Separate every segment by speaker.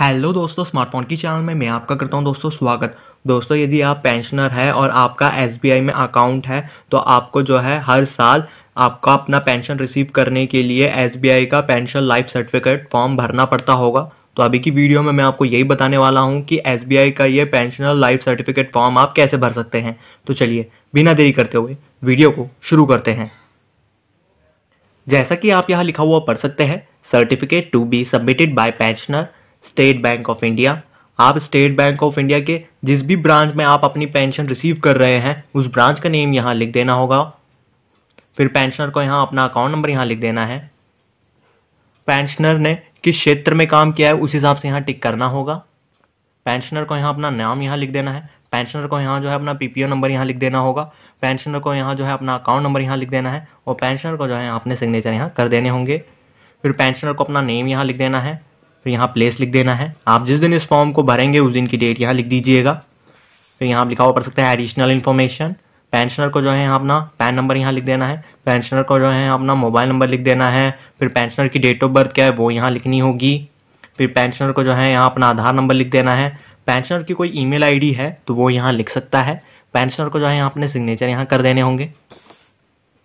Speaker 1: hello दोस्तों smartphone की channel में मैं आपका करता हूं दोस्तों स्वागत दोस्तों यदि आप पेंशनर है और आपका एस में अकाउंट है तो आपको जो है हर साल आपका अपना पेंशन रिसीव करने के लिए एस का पेंशन लाइफ सर्टिफिकेट फॉर्म भरना पड़ता होगा तो अभी की वीडियो में मैं आपको यही बताने वाला हूं कि एस का ये पेंशनर लाइफ सर्टिफिकेट फॉर्म आप कैसे भर सकते हैं तो चलिए बिना देरी करते हुए वीडियो को शुरू करते हैं जैसा कि आप यहाँ लिखा हुआ पढ़ सकते हैं certificate to be submitted by pensioner state bank of India आप स्टेट बैंक ऑफ इंडिया के जिस भी ब्रांच में आप अपनी पेंशन रिसीव कर रहे हैं उस ब्रांच का नेम यहाँ लिख देना होगा फिर पेंशनर को यहाँ अपना अकाउंट नंबर यहाँ लिख देना है पेंशनर ने किस क्षेत्र में काम किया है उस हिसाब से यहाँ टिक करना होगा पेंशनर को यहाँ अपना नाम यहाँ लिख देना है पेंशनर को यहाँ जो है अपना पीपीओ नंबर यहाँ लिख देना होगा पेंशनर को यहाँ जो है अपना अकाउंट नंबर यहाँ लिख देना है और पेंशनर को जो है अपने सिग्नेचर यहाँ कर देने होंगे फिर पेंशनर को अपना नेम यहाँ लिख देना है फिर यहाँ प्लेस लिख देना है आप जिस दिन इस फॉर्म को भरेंगे उस दिन की डेट यहाँ लिख दीजिएगा फिर यहाँ आप लिखा हुआ पढ़ सकते हैं एडिशनल इन्फॉर्मेशन पेंशनर को जो है अपना पैन नंबर यहाँ लिख देना है पेंशनर को जो है अपना मोबाइल नंबर लिख देना है फिर पेंशनर की डेट ऑफ बर्थ क्या है वो यहाँ लिखनी होगी फिर पेंशनर को जो है यहाँ अपना आधार नंबर लिख देना है पेंशनर की कोई ईमेल आईडी है तो वो यहाँ लिख सकता है पेंशनर को जो है यहाँ अपने सिग्नेचर यहाँ कर देने होंगे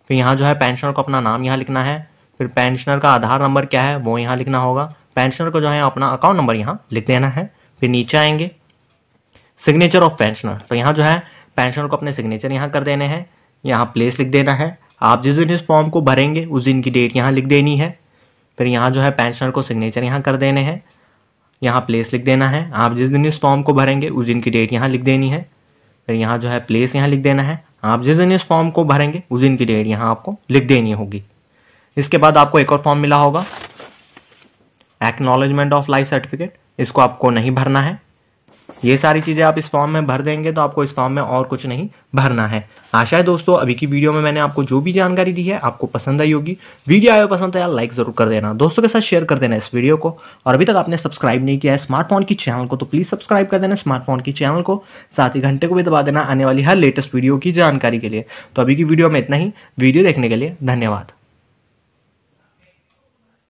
Speaker 1: फिर यहाँ जो है पेंशनर को अपना नाम यहाँ लिखना है फिर पेंशनर का आधार नंबर क्या है वो यहाँ लिखना होगा पेंशनर को जो है अपना अकाउंट नंबर यहाँ लिख देना है फिर नीचे आएंगे सिग्नेचर ऑफ पेंशनर तो यहाँ जो है पेंशनर को अपने सिग्नेचर यहाँ कर देने हैं यहाँ प्लेस लिख देना है आप जिस दिन इस फॉर्म को भरेंगे उस दिन की डेट यहाँ लिख देनी है फिर यहाँ जो है पेंशनर को सिग्नेचर यहाँ कर देने हैं यहाँ प्लेस लिख देना है आप जिस दिन इस फॉर्म को भरेंगे उस दिन की डेट यहाँ लिख देनी है फिर यहाँ जो है प्लेस यहाँ लिख देना है आप जिस दिन इस फॉर्म को भरेंगे उस दिन की डेट यहाँ आपको लिख देनी होगी इसके बाद आपको एक और फॉर्म मिला होगा एक्नोलेजमेंट ऑफ लाइफ सर्टिफिकेट इसको आपको नहीं भरना है ये सारी चीज़ें आप इस फॉर्म में भर देंगे तो आपको इस फॉर्म में और कुछ नहीं भरना है आशा है दोस्तों अभी की वीडियो में मैंने आपको जो भी जानकारी दी है आपको पसंद आई होगी वीडियो आयो पसंद तो यार लाइक जरूर कर देना दोस्तों के साथ शेयर कर देना इस वीडियो को और अभी तक आपने सब्सक्राइब नहीं किया है स्मार्टफोन की चैनल को तो प्लीज़ सब्सक्राइब कर देना स्मार्टफोन की चैनल को साथ ही घंटे को भी दबा देना आने वाली हर लेटेस्ट वीडियो की जानकारी के लिए तो अभी की वीडियो में इतना ही वीडियो देखने के लिए धन्यवाद